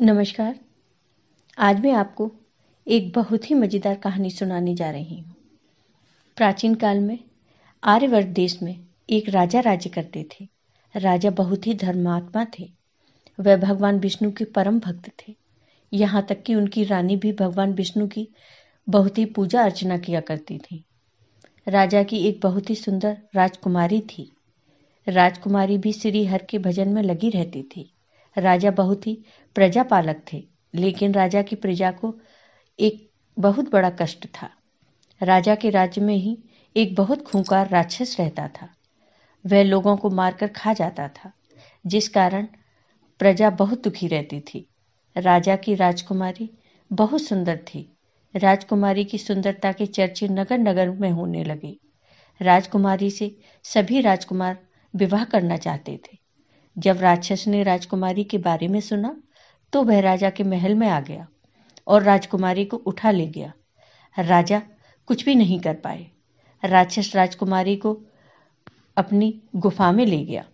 नमस्कार आज मैं आपको एक बहुत ही मज़ेदार कहानी सुनाने जा रही हूँ प्राचीन काल में आर्यवर्त देश में एक राजा राज्य करते थे राजा बहुत ही धर्मात्मा थे वह भगवान विष्णु के परम भक्त थे यहाँ तक कि उनकी रानी भी भगवान विष्णु की बहुत ही पूजा अर्चना किया करती थी राजा की एक बहुत ही सुंदर राजकुमारी थी राजकुमारी भी श्रीहर के भजन में लगी रहती थी राजा बहुत ही प्रजापालक थे लेकिन राजा की प्रजा को एक बहुत बड़ा कष्ट था राजा के राज्य में ही एक बहुत खूंखार राक्षस रहता था वह लोगों को मारकर खा जाता था जिस कारण प्रजा बहुत दुखी रहती थी राजा की राजकुमारी बहुत सुंदर थी राजकुमारी की सुंदरता के चर्चे नगर नगर में होने लगे राजकुमारी से सभी राजकुमार विवाह करना चाहते थे जब राक्षस ने राजकुमारी के बारे में सुना तो वह राजा के महल में आ गया और राजकुमारी को उठा ले गया राजा कुछ भी नहीं कर पाए राक्षस राजकुमारी को अपनी गुफा में ले गया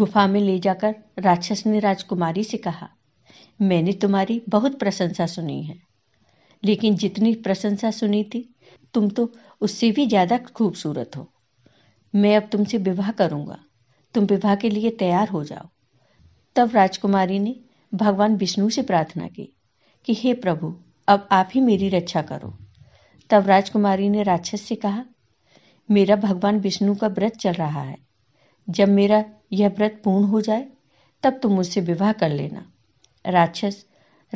गुफा में ले जाकर राक्षस ने राजकुमारी से कहा मैंने तुम्हारी बहुत प्रशंसा सुनी है लेकिन जितनी प्रशंसा सुनी थी तुम तो उससे भी ज़्यादा खूबसूरत हो मैं अब तुमसे विवाह करूँगा तुम विवाह के लिए तैयार हो जाओ तब राजकुमारी ने भगवान विष्णु से प्रार्थना की कि हे प्रभु अब आप ही मेरी रक्षा करो तब राजकुमारी ने राक्षस से कहा मेरा भगवान विष्णु का व्रत चल रहा है जब मेरा यह व्रत पूर्ण हो जाए तब तुम मुझसे विवाह कर लेना राक्षस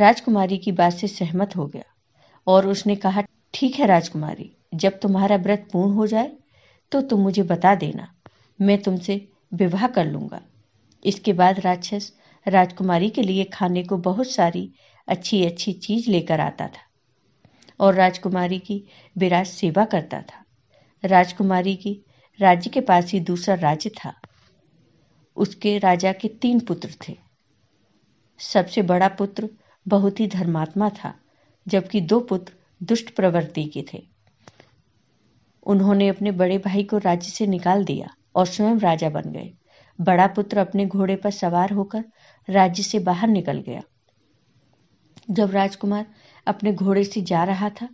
राजकुमारी की बात से सहमत हो गया और उसने कहा ठीक है राजकुमारी जब तुम्हारा व्रत पूर्ण हो जाए तो तुम मुझे बता देना मैं तुमसे विवाह कर लूंगा इसके बाद राक्षस राजकुमारी के लिए खाने को बहुत सारी अच्छी अच्छी चीज लेकर आता था और राजकुमारी की विराज सेवा करता था राजकुमारी की राज्य के पास ही दूसरा राज्य था उसके राजा के तीन पुत्र थे सबसे बड़ा पुत्र बहुत ही धर्मात्मा था जबकि दो पुत्र दुष्ट प्रवृत्ति के थे उन्होंने अपने बड़े भाई को राज्य से निकाल दिया और स्वयं राजा बन गए बड़ा पुत्र अपने घोड़े पर सवार होकर राज्य से बाहर निकल गया जब राजकुमार अपने घोड़े से जा रहा था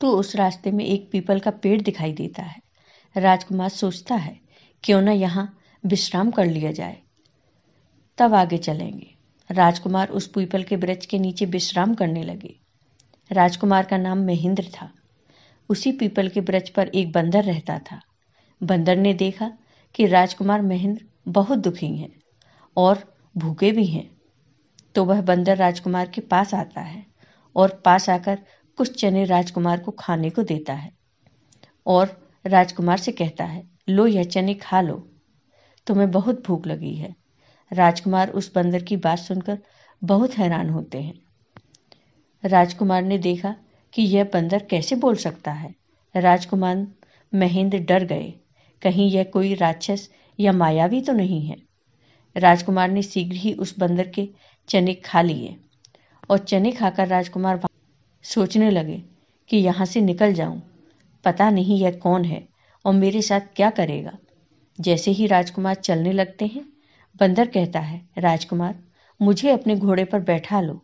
तो उस रास्ते में एक पीपल का पेड़ दिखाई देता है राजकुमार सोचता है क्यों ना यहाँ विश्राम कर लिया जाए तब आगे चलेंगे राजकुमार उस पीपल के ब्रज के नीचे विश्राम करने लगे राजकुमार का नाम महेंद्र था उसी पीपल के ब्रज पर एक बंदर रहता था बंदर ने देखा कि राजकुमार महेंद्र बहुत दुखी हैं और भूखे भी हैं तो वह बंदर राजकुमार के पास आता है और पास आकर कुछ चने राजकुमार को खाने को देता है और राजकुमार से कहता है लो यह चने खा लो तुम्हें बहुत भूख लगी है राजकुमार उस बंदर की बात सुनकर बहुत हैरान होते हैं राजकुमार ने देखा कि यह बंदर कैसे बोल सकता है राजकुमार महेंद्र डर गए कहीं यह कोई राक्षस या मायावी तो नहीं है राजकुमार ने शीघ्र ही उस बंदर के चने खा लिए और चने खाकर राजकुमार सोचने लगे कि यहाँ से निकल जाऊं पता नहीं यह कौन है और मेरे साथ क्या करेगा जैसे ही राजकुमार चलने लगते हैं बंदर कहता है राजकुमार मुझे अपने घोड़े पर बैठा लो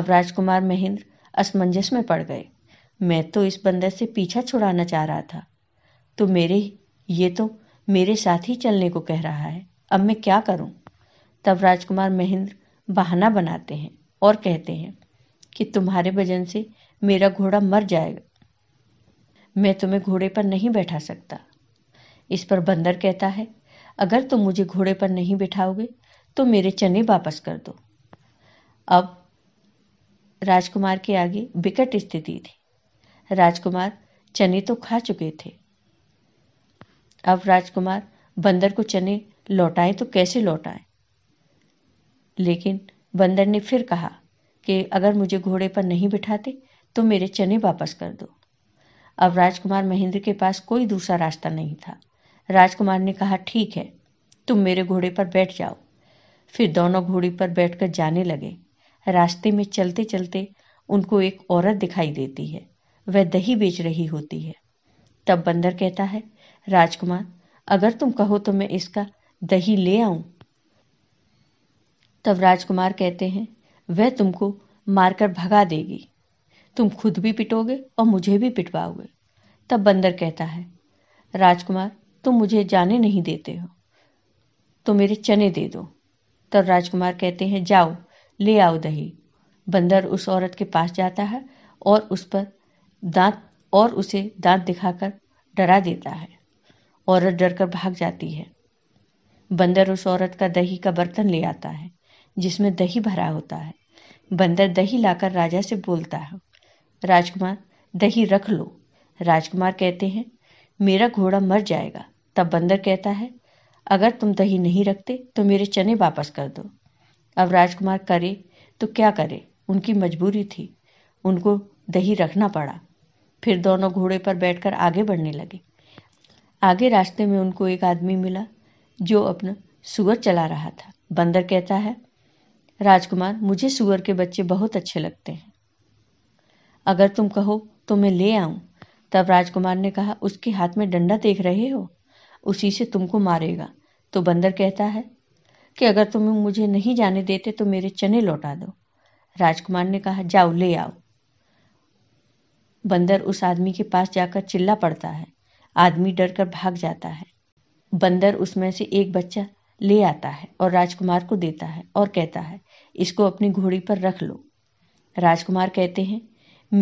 अब राजकुमार महेंद्र असमंजस में पड़ गए मैं तो इस बंदर से पीछा छुड़ाना चाह रहा था तो मेरे ये तो मेरे साथ ही चलने को कह रहा है अब मैं क्या करूं? तब राजकुमार महेंद्र बहाना बनाते हैं और कहते हैं कि तुम्हारे वजन से मेरा घोड़ा मर जाएगा मैं तुम्हें घोड़े पर नहीं बैठा सकता इस पर बंदर कहता है अगर तुम मुझे घोड़े पर नहीं बैठाओगे तो मेरे चने वापस कर दो अब राजकुमार के आगे विकट स्थिति थी राजकुमार चने तो खा चुके थे अब राजकुमार बंदर को चने लौटाएं तो कैसे लौटाए लेकिन बंदर ने फिर कहा कि अगर मुझे घोड़े पर नहीं बिठाते तो मेरे चने वापस कर दो अब राजकुमार महेंद्र के पास कोई दूसरा रास्ता नहीं था राजकुमार ने कहा ठीक है तुम मेरे घोड़े पर बैठ जाओ फिर दोनों घोड़े पर बैठकर जाने लगे रास्ते में चलते चलते उनको एक औरत दिखाई देती है वह दही बेच रही होती है तब बंदर कहता है राजकुमार अगर तुम कहो तो मैं इसका दही ले आऊं तब राजकुमार कहते हैं वह तुमको मारकर भगा देगी तुम खुद भी पिटोगे और मुझे भी पिटवाओगे तब बंदर कहता है राजकुमार तुम मुझे जाने नहीं देते हो तो मेरे चने दे दो तब राजकुमार कहते हैं जाओ ले आओ दही बंदर उस औरत के पास जाता है और उस पर दांत और उसे दांत दिखाकर डरा देता है औरत डरकर भाग जाती है बंदर उस औरत का दही का बर्तन ले आता है जिसमें दही भरा होता है बंदर दही लाकर राजा से बोलता है राजकुमार दही रख लो राजकुमार कहते हैं मेरा घोड़ा मर जाएगा तब बंदर कहता है अगर तुम दही नहीं रखते तो मेरे चने वापस कर दो अब राजकुमार करे तो क्या करे उनकी मजबूरी थी उनको दही रखना पड़ा फिर दोनों घोड़े पर बैठकर आगे बढ़ने लगे आगे रास्ते में उनको एक आदमी मिला जो अपना सुअर चला रहा था बंदर कहता है राजकुमार मुझे सुअर के बच्चे बहुत अच्छे लगते हैं अगर तुम कहो तो मैं ले आऊं तब राजकुमार ने कहा उसके हाथ में डंडा देख रहे हो उसी से तुमको मारेगा तो बंदर कहता है कि अगर तुम मुझे नहीं जाने देते तो मेरे चने लौटा दो राजकुमार ने कहा जाओ ले आओ बंदर उस आदमी के पास जाकर चिल्ला पड़ता है आदमी डर कर भाग जाता है बंदर उसमें से एक बच्चा ले आता है और राजकुमार को देता है और कहता है इसको अपनी घोड़ी पर रख लो राजकुमार कहते हैं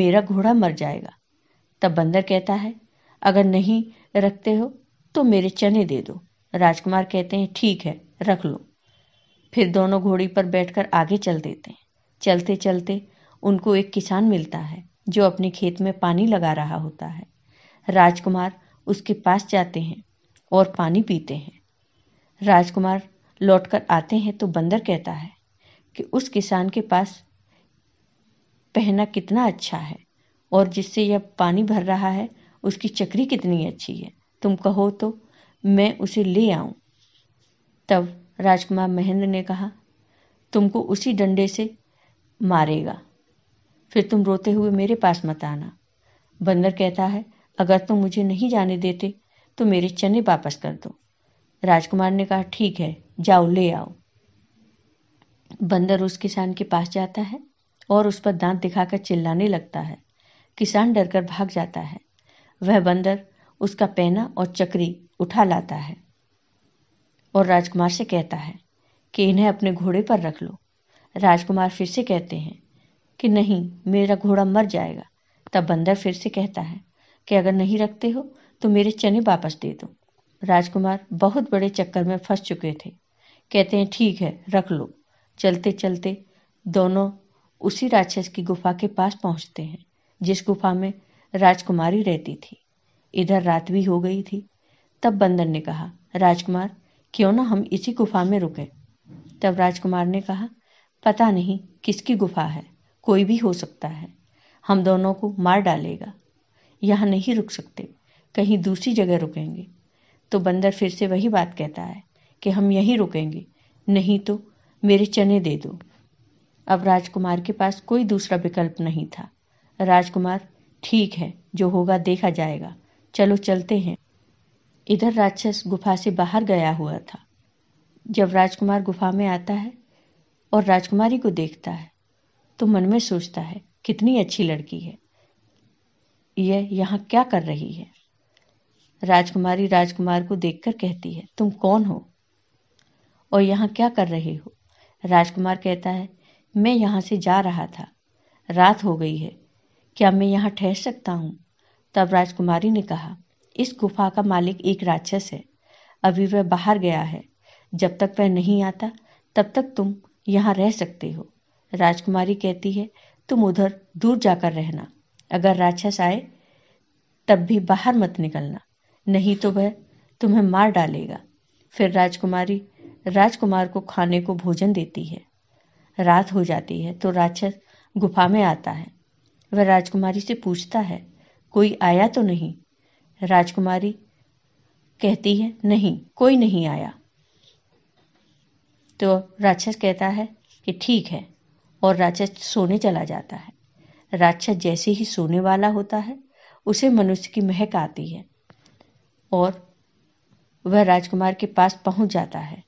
मेरा घोड़ा मर जाएगा तब बंदर कहता है अगर नहीं रखते हो तो मेरे चने दे दो राजकुमार कहते हैं ठीक है रख लो फिर दोनों घोड़ी पर बैठकर आगे चल देते हैं चलते चलते उनको एक किसान मिलता है जो अपने खेत में पानी लगा रहा होता है राजकुमार उसके पास जाते हैं और पानी पीते हैं राजकुमार लौटकर आते हैं तो बंदर कहता है कि उस किसान के पास पहना कितना अच्छा है और जिससे यह पानी भर रहा है उसकी चक्री कितनी अच्छी है तुम कहो तो मैं उसे ले आऊं तब राजकुमार महेंद्र ने कहा तुमको उसी डंडे से मारेगा फिर तुम रोते हुए मेरे पास मत आना बंदर कहता है अगर तुम मुझे नहीं जाने देते तो मेरे चने वापस कर दो राजकुमार ने कहा ठीक है जाओ ले आओ बंदर उस किसान के पास जाता है और उस पर दांत दिखाकर चिल्लाने लगता है किसान डरकर भाग जाता है वह बंदर उसका पैना और चक्री उठा लाता है और राजकुमार से कहता है कि इन्हें अपने घोड़े पर रख लो राजकुमार फिर से कहते हैं कि नहीं मेरा घोड़ा मर जाएगा तब बंदर फिर से कहता है कि अगर नहीं रखते हो तो मेरे चने वापस दे दो राजकुमार बहुत बड़े चक्कर में फंस चुके थे कहते हैं ठीक है रख लो चलते चलते दोनों उसी राक्षस की गुफा के पास पहुंचते हैं जिस गुफा में राजकुमारी रहती थी इधर रात भी हो गई थी तब बंदर ने कहा राजकुमार क्यों ना हम इसी गुफा में रुके तब राजकुमार ने कहा पता नहीं किसकी गुफा है कोई भी हो सकता है हम दोनों को मार डालेगा यहाँ नहीं रुक सकते कहीं दूसरी जगह रुकेंगे तो बंदर फिर से वही बात कहता है कि हम यहीं रुकेंगे नहीं तो मेरे चने दे दो अब राजकुमार के पास कोई दूसरा विकल्प नहीं था राजकुमार ठीक है जो होगा देखा जाएगा चलो चलते हैं इधर राक्षस गुफा से बाहर गया हुआ था जब राजकुमार गुफा में आता है और राजकुमारी को देखता है तो मन में सोचता है कितनी अच्छी लड़की है यह यहाँ क्या कर रही है राजकुमारी राजकुमार को देखकर कहती है तुम कौन हो और यहाँ क्या कर रहे हो राजकुमार कहता है मैं यहाँ से जा रहा था रात हो गई है क्या मैं यहाँ ठहर सकता हूँ तब राजकुमारी ने कहा इस गुफा का मालिक एक राक्षस है अभी वह बाहर गया है जब तक वह नहीं आता तब तक तुम यहाँ रह सकते हो राजकुमारी कहती है तुम उधर दूर जाकर रहना अगर राक्षस आए तब भी बाहर मत निकलना नहीं तो वह तुम्हें मार डालेगा फिर राजकुमारी राजकुमार को खाने को भोजन देती है रात हो जाती है तो राक्षस गुफा में आता है वह राजकुमारी से पूछता है कोई आया तो नहीं राजकुमारी कहती है नहीं कोई नहीं आया तो राक्षस कहता है कि ठीक है और राक्षस सोने चला जाता है राक्षस जैसे ही सोने वाला होता है उसे मनुष्य की महक आती है और वह राजकुमार के पास पहुंच जाता है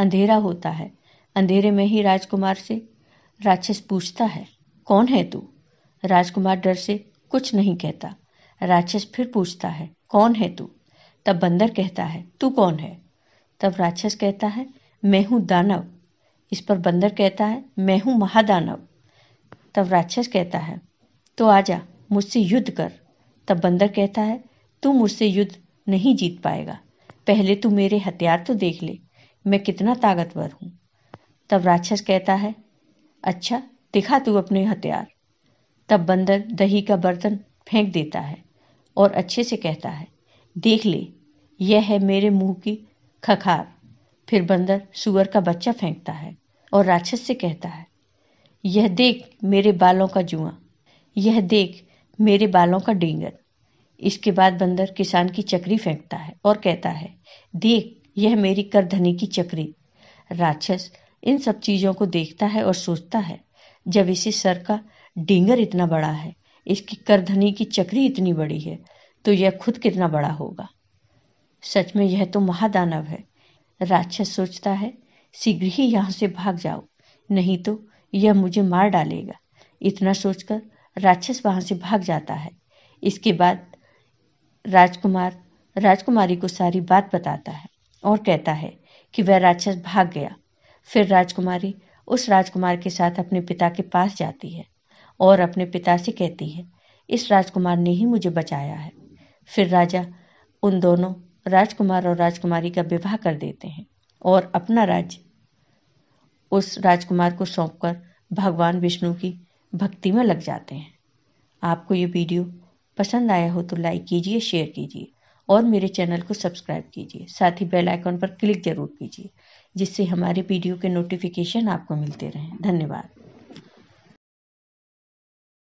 अंधेरा होता है अंधेरे में ही राजकुमार से राक्षस पूछता है कौन है तू राजकुमार डर से कुछ नहीं कहता राक्षस फिर पूछता है कौन है तू तब बंदर कहता है तू कौन है तब राक्षस कहता है मैं हूं दानव इस पर बंदर कहता है मैं हूं महादानव तब राक्षस कहता है तो आजा मुझसे युद्ध कर तब बंदर कहता है तू मुझसे युद्ध नहीं जीत पाएगा पहले तू मेरे हथियार तो देख ले मैं कितना ताकतवर हूँ तब राक्षस कहता है अच्छा दिखा तू अपने हथियार तब बंदर दही का बर्तन फेंक देता है और अच्छे से कहता है देख ले यह है मेरे मुंह की खखार फिर बंदर सुअर का बच्चा फेंकता है और राक्षस से कहता है यह देख मेरे बालों का जुआ यह देख मेरे बालों का डेंगर इसके बाद बंदर किसान की चक्री फेंकता है और कहता है देख यह मेरी करधनी की चक्री राक्षस इन सब चीज़ों को देखता है और सोचता है जब इसी सर का डेंगर इतना बड़ा है इसकी करधनी की चक्री इतनी बड़ी है तो यह खुद कितना बड़ा होगा सच में यह तो महादानव है राक्षस सोचता है शीघ्र ही यहां से भाग जाओ नहीं तो यह मुझे मार डालेगा इतना सोचकर राक्षस वहाँ से भाग जाता है इसके बाद राजकुमार राजकुमारी को सारी बात बताता है और कहता है कि वह राक्षस भाग गया फिर राजकुमारी उस राजकुमार के साथ अपने पिता के पास जाती है और अपने पिता से कहती है इस राजकुमार ने ही मुझे बचाया है फिर राजा उन दोनों राजकुमार और राजकुमारी का विवाह कर देते हैं और अपना राज्य उस राजकुमार को सौंपकर भगवान विष्णु की भक्ति में लग जाते हैं आपको ये वीडियो पसंद आया हो तो लाइक कीजिए शेयर कीजिए और मेरे चैनल को सब्सक्राइब कीजिए साथ ही बेल आइकन पर क्लिक जरूर कीजिए जिससे हमारे वीडियो के नोटिफिकेशन आपको मिलते रहें धन्यवाद